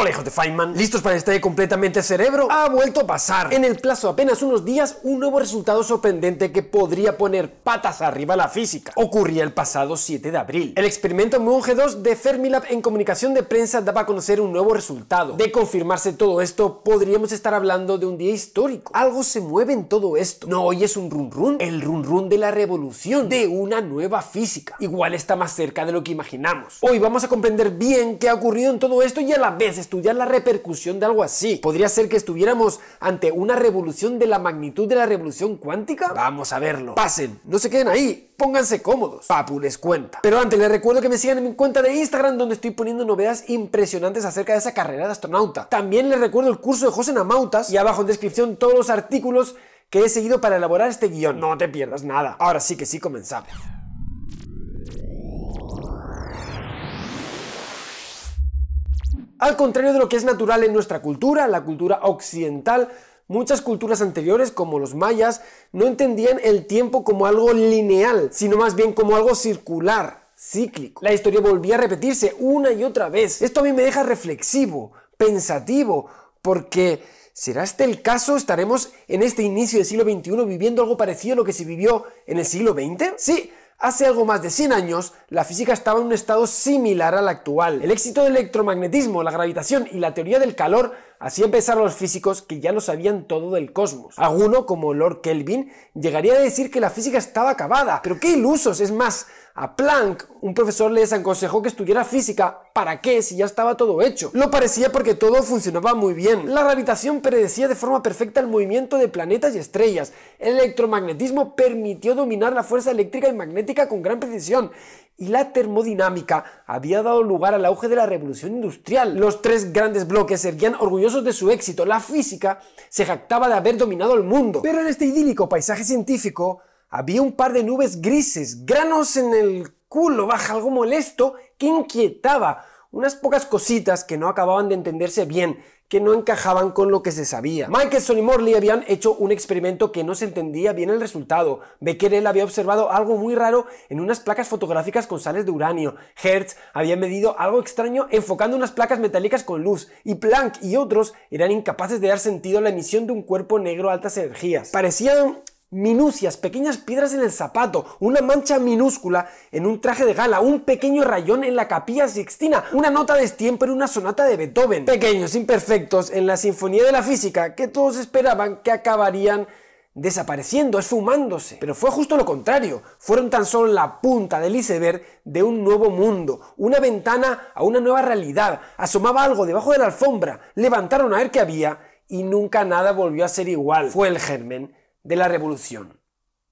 Hola de Feynman, ¿listos para estar completamente cerebro? Ha vuelto a pasar. En el plazo de apenas unos días, un nuevo resultado sorprendente que podría poner patas arriba a la física. Ocurría el pasado 7 de abril. El experimento g 2 de Fermilab en comunicación de prensa daba a conocer un nuevo resultado. De confirmarse todo esto, podríamos estar hablando de un día histórico. Algo se mueve en todo esto. No hoy es un run run, el run run de la revolución, de una nueva física. Igual está más cerca de lo que imaginamos. Hoy vamos a comprender bien qué ha ocurrido en todo esto y a la vez estudiar la repercusión de algo así. ¿Podría ser que estuviéramos ante una revolución de la magnitud de la revolución cuántica? Vamos a verlo. Pasen, no se queden ahí, pónganse cómodos. Papu les cuenta. Pero antes les recuerdo que me sigan en mi cuenta de Instagram donde estoy poniendo novedades impresionantes acerca de esa carrera de astronauta. También les recuerdo el curso de José Namautas y abajo en descripción todos los artículos que he seguido para elaborar este guión. No te pierdas nada. Ahora sí que sí comenzamos. Al contrario de lo que es natural en nuestra cultura, la cultura occidental, Muchas culturas anteriores, como los mayas, no entendían el tiempo como algo lineal, sino más bien como algo circular, cíclico. La historia volvía a repetirse una y otra vez. Esto a mí me deja reflexivo, pensativo, porque ¿será este el caso? ¿Estaremos en este inicio del siglo XXI viviendo algo parecido a lo que se vivió en el siglo XX? Sí, Hace algo más de 100 años, la física estaba en un estado similar al actual. El éxito del electromagnetismo, la gravitación y la teoría del calor Así empezaron los físicos que ya lo sabían todo del cosmos. Alguno, como Lord Kelvin, llegaría a decir que la física estaba acabada. Pero qué ilusos, es más, a Planck, un profesor les aconsejó que estudiara física. ¿Para qué? Si ya estaba todo hecho. Lo parecía porque todo funcionaba muy bien. La gravitación predecía de forma perfecta el movimiento de planetas y estrellas. El electromagnetismo permitió dominar la fuerza eléctrica y magnética con gran precisión y la termodinámica había dado lugar al auge de la revolución industrial. Los tres grandes bloques erguían orgullosos de su éxito. La física se jactaba de haber dominado el mundo. Pero en este idílico paisaje científico había un par de nubes grises, granos en el culo, baja algo molesto que inquietaba. Unas pocas cositas que no acababan de entenderse bien, que no encajaban con lo que se sabía. Michelson y Morley habían hecho un experimento que no se entendía bien el resultado. Becquerel había observado algo muy raro en unas placas fotográficas con sales de uranio. Hertz había medido algo extraño enfocando unas placas metálicas con luz. Y Planck y otros eran incapaces de dar sentido a la emisión de un cuerpo negro a altas energías. Parecían minucias, pequeñas piedras en el zapato, una mancha minúscula en un traje de gala, un pequeño rayón en la capilla sixtina, una nota de estiempo en una sonata de Beethoven, pequeños imperfectos en la sinfonía de la física que todos esperaban que acabarían desapareciendo, esfumándose. Pero fue justo lo contrario, fueron tan solo la punta del iceberg de un nuevo mundo, una ventana a una nueva realidad, asomaba algo debajo de la alfombra, levantaron a ver qué había y nunca nada volvió a ser igual. Fue el germen de la revolución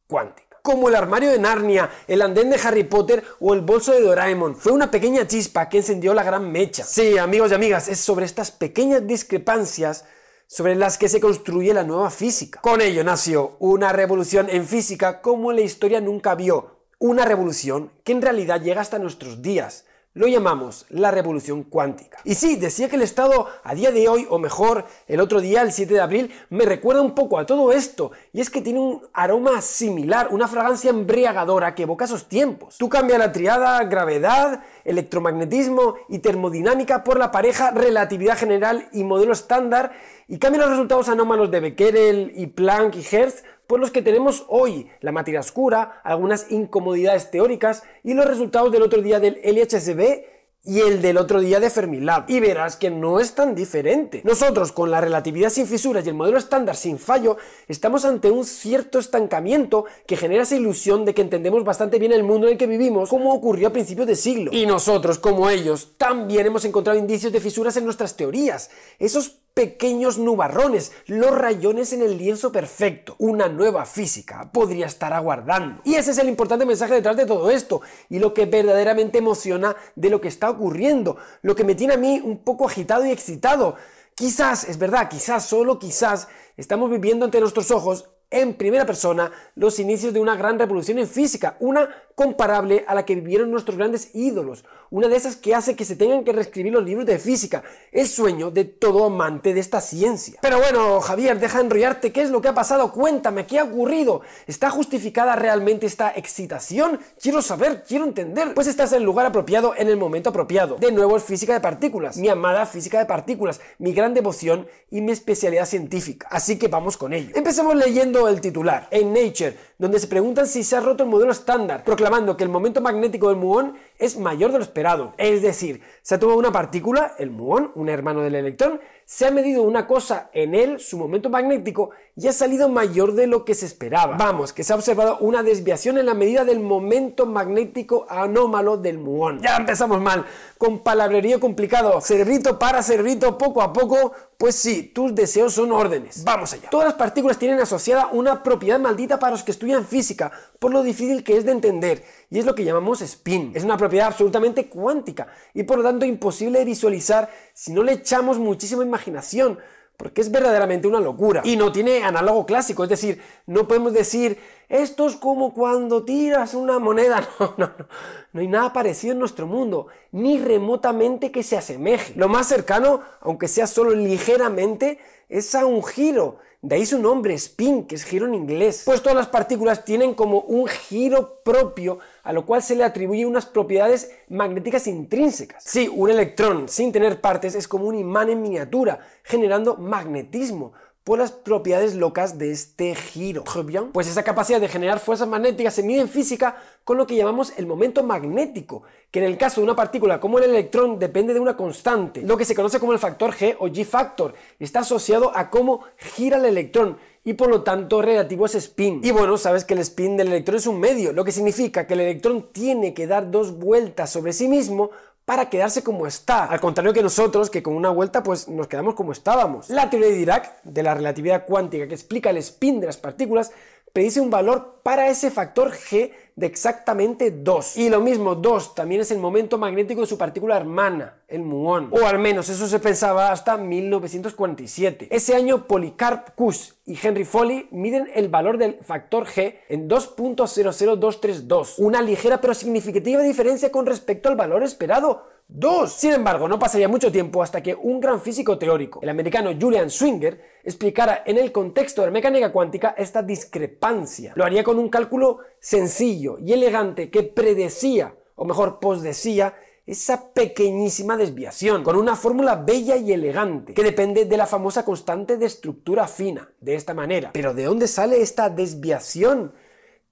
cuántica. Como el armario de Narnia, el andén de Harry Potter o el bolso de Doraemon, fue una pequeña chispa que encendió la gran mecha. Sí, amigos y amigas, es sobre estas pequeñas discrepancias sobre las que se construye la nueva física. Con ello nació una revolución en física como la historia nunca vio, una revolución que en realidad llega hasta nuestros días lo llamamos la revolución cuántica. Y sí, decía que el Estado a día de hoy, o mejor, el otro día, el 7 de abril, me recuerda un poco a todo esto, y es que tiene un aroma similar, una fragancia embriagadora que evoca esos tiempos. Tú cambias la triada gravedad, electromagnetismo y termodinámica por la pareja relatividad general y modelo estándar, y cambia los resultados anómalos de Becquerel y Planck y Hertz por los que tenemos hoy, la materia oscura, algunas incomodidades teóricas y los resultados del otro día del LHSB y el del otro día de Fermilab. Y verás que no es tan diferente. Nosotros, con la relatividad sin fisuras y el modelo estándar sin fallo, estamos ante un cierto estancamiento que genera esa ilusión de que entendemos bastante bien el mundo en el que vivimos, como ocurrió a principios de siglo. Y nosotros, como ellos, también hemos encontrado indicios de fisuras en nuestras teorías. Esos pequeños nubarrones, los rayones en el lienzo perfecto. Una nueva física podría estar aguardando. Y ese es el importante mensaje detrás de todo esto y lo que verdaderamente emociona de lo que está ocurriendo, lo que me tiene a mí un poco agitado y excitado. Quizás, es verdad, quizás, solo quizás, estamos viviendo ante nuestros ojos en primera persona los inicios de una gran revolución en física, una comparable a la que vivieron nuestros grandes ídolos, una de esas que hace que se tengan que reescribir los libros de física, el sueño de todo amante de esta ciencia. Pero bueno, Javier, deja de enrollarte, ¿qué es lo que ha pasado? Cuéntame, ¿qué ha ocurrido? ¿Está justificada realmente esta excitación? Quiero saber, quiero entender. Pues estás en el lugar apropiado en el momento apropiado. De nuevo es física de partículas, mi amada física de partículas, mi gran devoción y mi especialidad científica. Así que vamos con ello. Empecemos leyendo el titular en Nature donde se preguntan si se ha roto el modelo estándar, proclamando que el momento magnético del muón es mayor de lo esperado. Es decir, se ha tomado una partícula, el muón, un hermano del electrón, se ha medido una cosa en él, su momento magnético, y ha salido mayor de lo que se esperaba. Vamos, que se ha observado una desviación en la medida del momento magnético anómalo del muón. Ya empezamos mal, con palabrerío complicado, cerrito para cerrito, poco a poco, pues sí, tus deseos son órdenes. Vamos allá. Todas las partículas tienen asociada una propiedad maldita para los que física por lo difícil que es de entender, y es lo que llamamos spin. Es una propiedad absolutamente cuántica y por lo tanto imposible de visualizar si no le echamos muchísima imaginación, porque es verdaderamente una locura. Y no tiene análogo clásico, es decir, no podemos decir, esto es como cuando tiras una moneda. No, no, no. No hay nada parecido en nuestro mundo, ni remotamente que se asemeje. Lo más cercano, aunque sea solo ligeramente, es a un giro. De ahí su nombre, spin, que es giro en inglés. Pues todas las partículas tienen como un giro propio, a lo cual se le atribuye unas propiedades magnéticas intrínsecas. Sí, un electrón sin tener partes es como un imán en miniatura, generando magnetismo por las propiedades locas de este giro. Pues esa capacidad de generar fuerzas magnéticas se mide en física con lo que llamamos el momento magnético, que en el caso de una partícula como el electrón depende de una constante, lo que se conoce como el factor G o G-factor, está asociado a cómo gira el electrón y por lo tanto relativo a ese spin. Y bueno, sabes que el spin del electrón es un medio, lo que significa que el electrón tiene que dar dos vueltas sobre sí mismo para quedarse como está, al contrario que nosotros que con una vuelta pues nos quedamos como estábamos. La teoría de Dirac de la relatividad cuántica que explica el spin de las partículas predice un valor para ese factor G de exactamente 2. Y lo mismo, 2 también es el momento magnético de su partícula hermana, el muón. O al menos eso se pensaba hasta 1947. Ese año Policarp Kuss y Henry Foley miden el valor del factor G en 2.00232, una ligera pero significativa diferencia con respecto al valor esperado Dos. Sin embargo, no pasaría mucho tiempo hasta que un gran físico teórico, el americano Julian Swinger, explicara en el contexto de la mecánica cuántica esta discrepancia. Lo haría con un cálculo sencillo y elegante que predecía, o mejor, posdecía, esa pequeñísima desviación, con una fórmula bella y elegante, que depende de la famosa constante de estructura fina, de esta manera. Pero ¿de dónde sale esta desviación?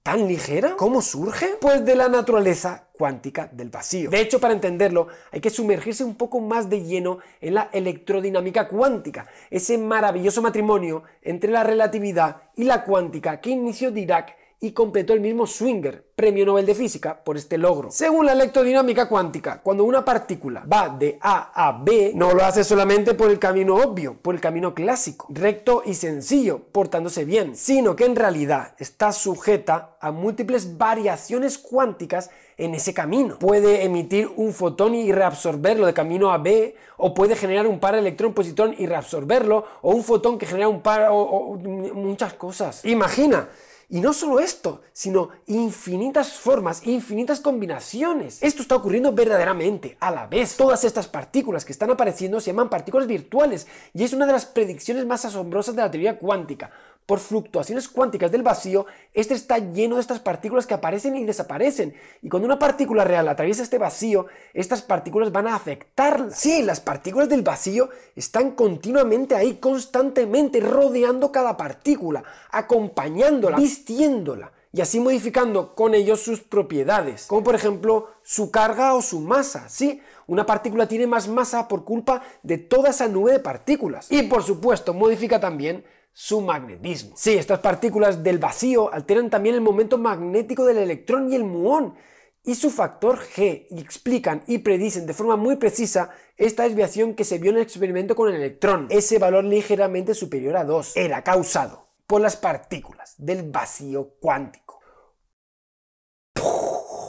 tan ligera? ¿Cómo surge? Pues de la naturaleza cuántica del vacío. De hecho, para entenderlo, hay que sumergirse un poco más de lleno en la electrodinámica cuántica, ese maravilloso matrimonio entre la relatividad y la cuántica que inició Dirac y completó el mismo Swinger, premio Nobel de Física, por este logro. Según la electrodinámica cuántica, cuando una partícula va de A a B, no lo hace solamente por el camino obvio, por el camino clásico, recto y sencillo, portándose bien, sino que en realidad está sujeta a múltiples variaciones cuánticas en ese camino. Puede emitir un fotón y reabsorberlo de camino a B, o puede generar un par de electrón positrón y reabsorberlo, o un fotón que genera un par o muchas cosas. Imagina y no solo esto, sino infinitas formas, infinitas combinaciones. Esto está ocurriendo verdaderamente, a la vez. Todas estas partículas que están apareciendo se llaman partículas virtuales y es una de las predicciones más asombrosas de la teoría cuántica por fluctuaciones cuánticas del vacío, este está lleno de estas partículas que aparecen y desaparecen. Y cuando una partícula real atraviesa este vacío, estas partículas van a afectarla. Sí, las partículas del vacío están continuamente ahí, constantemente rodeando cada partícula, acompañándola, vistiéndola y así modificando con ellos sus propiedades, como por ejemplo su carga o su masa, ¿sí? Una partícula tiene más masa por culpa de toda esa nube de partículas. Y por supuesto, modifica también su magnetismo. Sí, estas partículas del vacío alteran también el momento magnético del electrón y el muón y su factor G y explican y predicen de forma muy precisa esta desviación que se vio en el experimento con el electrón. Ese valor ligeramente superior a 2 era causado por las partículas del vacío cuántico.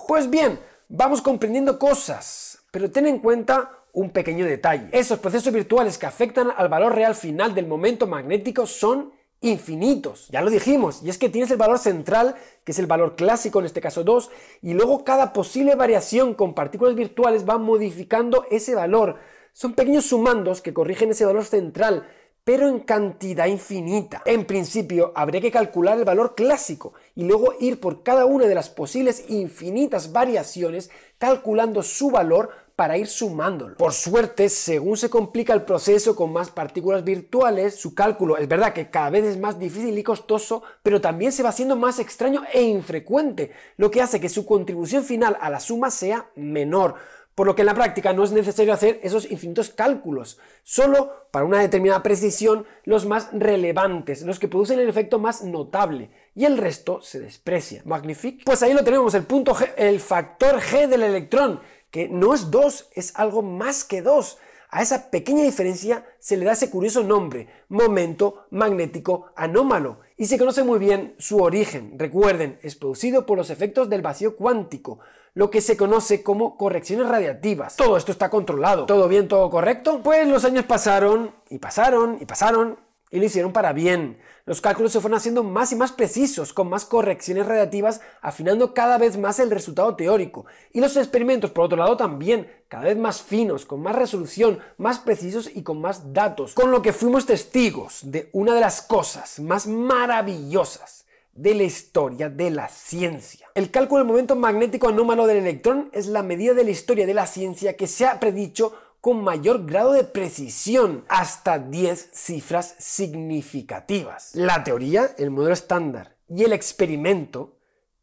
Pues bien, vamos comprendiendo cosas, pero ten en cuenta un pequeño detalle. Esos procesos virtuales que afectan al valor real final del momento magnético son infinitos. Ya lo dijimos, y es que tienes el valor central, que es el valor clásico, en este caso 2, y luego cada posible variación con partículas virtuales va modificando ese valor. Son pequeños sumandos que corrigen ese valor central, pero en cantidad infinita. En principio, habría que calcular el valor clásico y luego ir por cada una de las posibles infinitas variaciones calculando su valor para ir sumándolo. Por suerte, según se complica el proceso con más partículas virtuales, su cálculo es verdad que cada vez es más difícil y costoso, pero también se va haciendo más extraño e infrecuente, lo que hace que su contribución final a la suma sea menor. Por lo que en la práctica no es necesario hacer esos infinitos cálculos, solo para una determinada precisión los más relevantes, los que producen el efecto más notable, y el resto se desprecia. Magnifique. Pues ahí lo tenemos, el punto G, el factor G del electrón, que no es dos, es algo más que dos. A esa pequeña diferencia se le da ese curioso nombre, momento magnético anómalo, y se conoce muy bien su origen. Recuerden, es producido por los efectos del vacío cuántico, lo que se conoce como correcciones radiativas. Todo esto está controlado. ¿Todo bien, todo correcto? Pues los años pasaron y pasaron y pasaron y lo hicieron para bien. Los cálculos se fueron haciendo más y más precisos, con más correcciones relativas, afinando cada vez más el resultado teórico. Y los experimentos, por otro lado, también cada vez más finos, con más resolución, más precisos y con más datos. Con lo que fuimos testigos de una de las cosas más maravillosas de la historia de la ciencia. El cálculo del momento magnético anómalo del electrón es la medida de la historia de la ciencia que se ha predicho con mayor grado de precisión, hasta 10 cifras significativas. La teoría, el modelo estándar y el experimento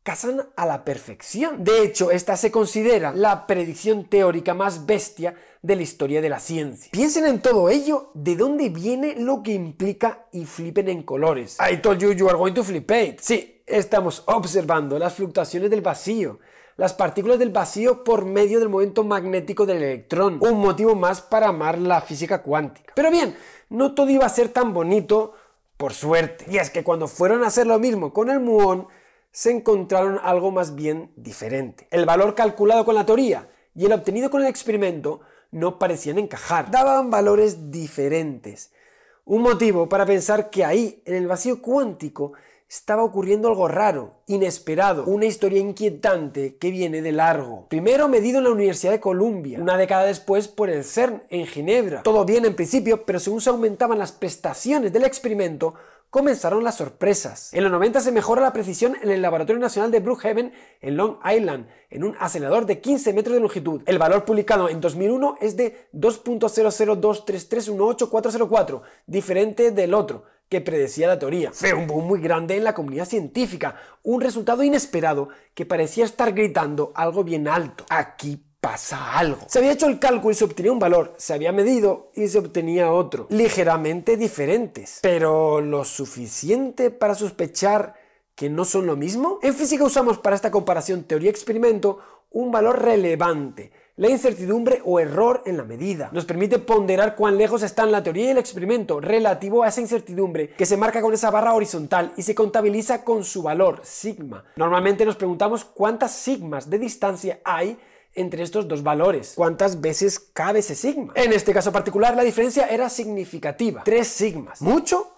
casan a la perfección. De hecho, esta se considera la predicción teórica más bestia de la historia de la ciencia. Piensen en todo ello, de dónde viene lo que implica y flipen en colores. I told you you are going to flip Sí, estamos observando las fluctuaciones del vacío las partículas del vacío por medio del momento magnético del electrón. Un motivo más para amar la física cuántica. Pero bien, no todo iba a ser tan bonito, por suerte. Y es que cuando fueron a hacer lo mismo con el muón, se encontraron algo más bien diferente. El valor calculado con la teoría y el obtenido con el experimento no parecían encajar. Daban valores diferentes. Un motivo para pensar que ahí, en el vacío cuántico, estaba ocurriendo algo raro, inesperado, una historia inquietante que viene de largo. Primero medido en la Universidad de Columbia, una década después por el CERN en Ginebra. Todo bien en principio, pero según se aumentaban las prestaciones del experimento, comenzaron las sorpresas. En los 90 se mejora la precisión en el Laboratorio Nacional de Brookhaven en Long Island, en un acelerador de 15 metros de longitud. El valor publicado en 2001 es de 2.0023318404, diferente del otro, que predecía la teoría. Fue un boom muy grande en la comunidad científica, un resultado inesperado que parecía estar gritando algo bien alto. Aquí pasa algo. Se había hecho el cálculo y se obtenía un valor, se había medido y se obtenía otro, ligeramente diferentes, pero lo suficiente para sospechar que no son lo mismo. En física usamos para esta comparación teoría-experimento un valor relevante, la incertidumbre o error en la medida nos permite ponderar cuán lejos están la teoría y el experimento relativo a esa incertidumbre que se marca con esa barra horizontal y se contabiliza con su valor, sigma. Normalmente nos preguntamos cuántas sigmas de distancia hay entre estos dos valores. ¿Cuántas veces cabe ese sigma? En este caso particular, la diferencia era significativa. Tres sigmas. ¿Mucho?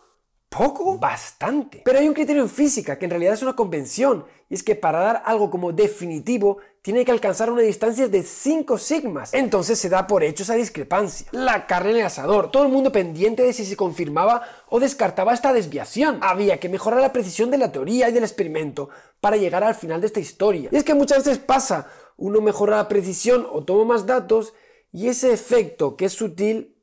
¿Poco? Bastante. Pero hay un criterio en física que en realidad es una convención, y es que para dar algo como definitivo, tiene que alcanzar una distancia de 5 sigmas. Entonces se da por hecho esa discrepancia. La carne en el asador, todo el mundo pendiente de si se confirmaba o descartaba esta desviación. Había que mejorar la precisión de la teoría y del experimento para llegar al final de esta historia. Y es que muchas veces pasa, uno mejora la precisión o toma más datos, y ese efecto que es sutil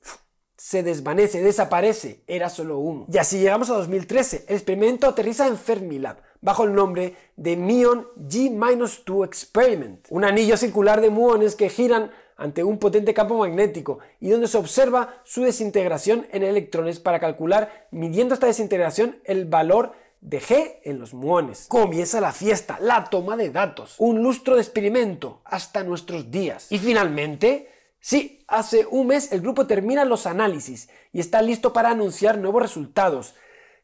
se desvanece, desaparece, era solo uno. Y así llegamos a 2013, el experimento aterriza en Fermilab, bajo el nombre de Mion G-2 Experiment, un anillo circular de muones que giran ante un potente campo magnético y donde se observa su desintegración en electrones para calcular, midiendo esta desintegración, el valor de G en los muones. Comienza la fiesta, la toma de datos, un lustro de experimento hasta nuestros días. Y finalmente, Sí, hace un mes el grupo termina los análisis y está listo para anunciar nuevos resultados.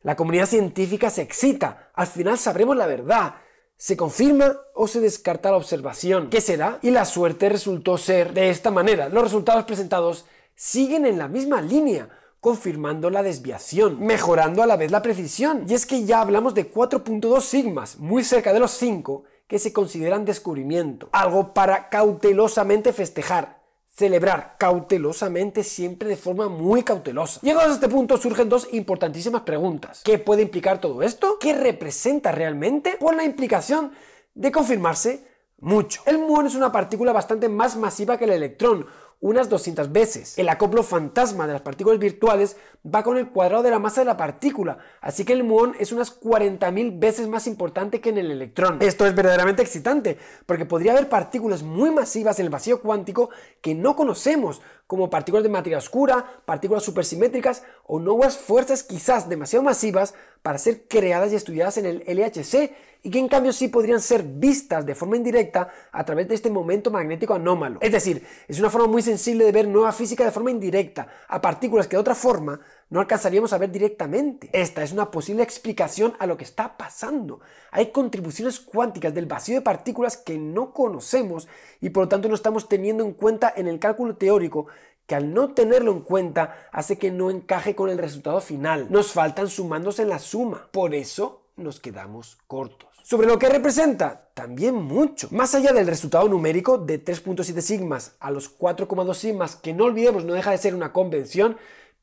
La comunidad científica se excita, al final sabremos la verdad. Se confirma o se descarta la observación. ¿Qué será? Y la suerte resultó ser de esta manera. Los resultados presentados siguen en la misma línea, confirmando la desviación, mejorando a la vez la precisión. Y es que ya hablamos de 4.2 sigmas, muy cerca de los 5, que se consideran descubrimiento. Algo para cautelosamente festejar celebrar cautelosamente, siempre de forma muy cautelosa. Llegados a este punto surgen dos importantísimas preguntas. ¿Qué puede implicar todo esto? ¿Qué representa realmente? Por la implicación de confirmarse mucho. El muón es una partícula bastante más masiva que el electrón, unas 200 veces. El acoplo fantasma de las partículas virtuales va con el cuadrado de la masa de la partícula, así que el muón es unas 40.000 veces más importante que en el electrón. Esto es verdaderamente excitante, porque podría haber partículas muy masivas en el vacío cuántico que no conocemos, como partículas de materia oscura, partículas supersimétricas o nuevas fuerzas quizás demasiado masivas para ser creadas y estudiadas en el LHC y que en cambio sí podrían ser vistas de forma indirecta a través de este momento magnético anómalo. Es decir, es una forma muy sensible de ver nueva física de forma indirecta a partículas que de otra forma no alcanzaríamos a ver directamente. Esta es una posible explicación a lo que está pasando. Hay contribuciones cuánticas del vacío de partículas que no conocemos y por lo tanto no estamos teniendo en cuenta en el cálculo teórico que al no tenerlo en cuenta hace que no encaje con el resultado final. Nos faltan sumándose en la suma. Por eso nos quedamos cortos. Sobre lo que representa, también mucho. Más allá del resultado numérico de 3.7 sigmas a los 4,2 sigmas, que no olvidemos no deja de ser una convención,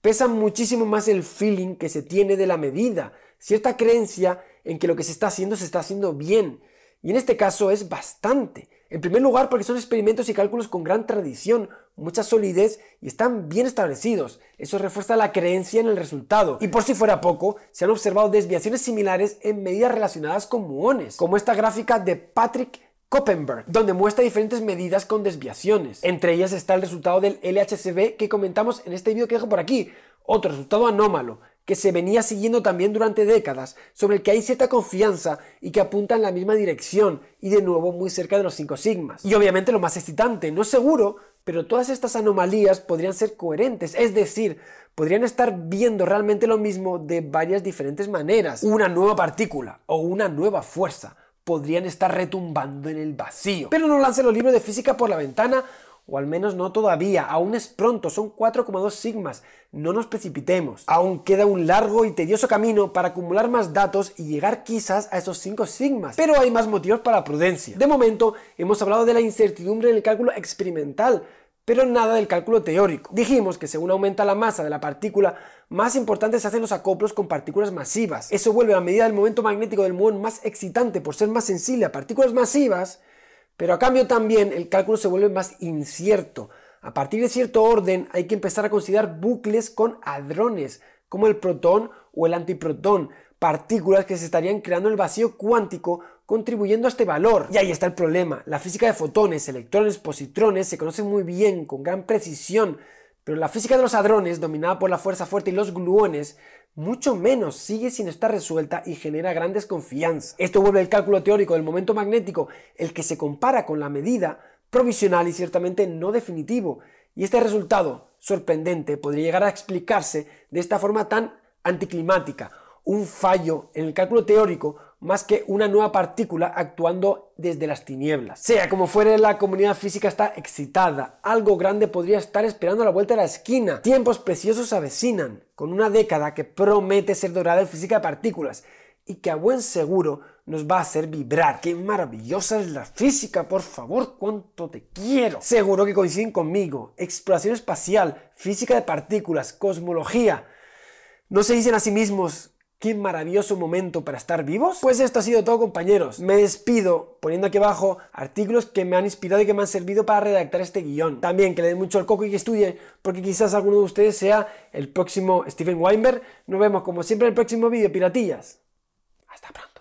Pesa muchísimo más el feeling que se tiene de la medida, cierta creencia en que lo que se está haciendo se está haciendo bien. Y en este caso es bastante. En primer lugar, porque son experimentos y cálculos con gran tradición, mucha solidez y están bien establecidos. Eso refuerza la creencia en el resultado. Y por si fuera poco, se han observado desviaciones similares en medidas relacionadas con muones, como esta gráfica de Patrick donde muestra diferentes medidas con desviaciones. Entre ellas está el resultado del LHCb que comentamos en este vídeo que dejo por aquí, otro resultado anómalo, que se venía siguiendo también durante décadas, sobre el que hay cierta confianza y que apunta en la misma dirección y de nuevo muy cerca de los 5 sigmas. Y obviamente lo más excitante, no seguro, pero todas estas anomalías podrían ser coherentes, es decir, podrían estar viendo realmente lo mismo de varias diferentes maneras, una nueva partícula o una nueva fuerza podrían estar retumbando en el vacío. Pero no lance los libros de física por la ventana, o al menos no todavía. Aún es pronto, son 4,2 sigmas. No nos precipitemos. Aún queda un largo y tedioso camino para acumular más datos y llegar quizás a esos 5 sigmas. Pero hay más motivos para prudencia. De momento, hemos hablado de la incertidumbre en el cálculo experimental pero nada del cálculo teórico. Dijimos que según aumenta la masa de la partícula, más importantes se hacen los acoplos con partículas masivas. Eso vuelve a medida del momento magnético del muón más excitante por ser más sensible a partículas masivas, pero a cambio también el cálculo se vuelve más incierto. A partir de cierto orden hay que empezar a considerar bucles con hadrones, como el protón o el antiprotón, partículas que se estarían creando en el vacío cuántico contribuyendo a este valor. Y ahí está el problema. La física de fotones, electrones, positrones se conoce muy bien, con gran precisión, pero la física de los hadrones, dominada por la fuerza fuerte y los gluones, mucho menos sigue sin estar resuelta y genera gran desconfianza. Esto vuelve el cálculo teórico del momento magnético, el que se compara con la medida, provisional y ciertamente no definitivo. Y este resultado sorprendente podría llegar a explicarse de esta forma tan anticlimática un fallo en el cálculo teórico más que una nueva partícula actuando desde las tinieblas. Sea como fuere, la comunidad física está excitada. Algo grande podría estar esperando a la vuelta de la esquina. Tiempos preciosos se avecinan, con una década que promete ser dorada en física de partículas y que a buen seguro nos va a hacer vibrar. ¡Qué maravillosa es la física! Por favor, cuánto te quiero. Seguro que coinciden conmigo. Exploración espacial, física de partículas, cosmología. No se dicen a sí mismos Qué maravilloso momento para estar vivos. Pues esto ha sido todo compañeros. Me despido poniendo aquí abajo artículos que me han inspirado y que me han servido para redactar este guión. También que le den mucho el coco y que estudien porque quizás alguno de ustedes sea el próximo Stephen Weinberg. Nos vemos como siempre en el próximo vídeo, piratillas. Hasta pronto.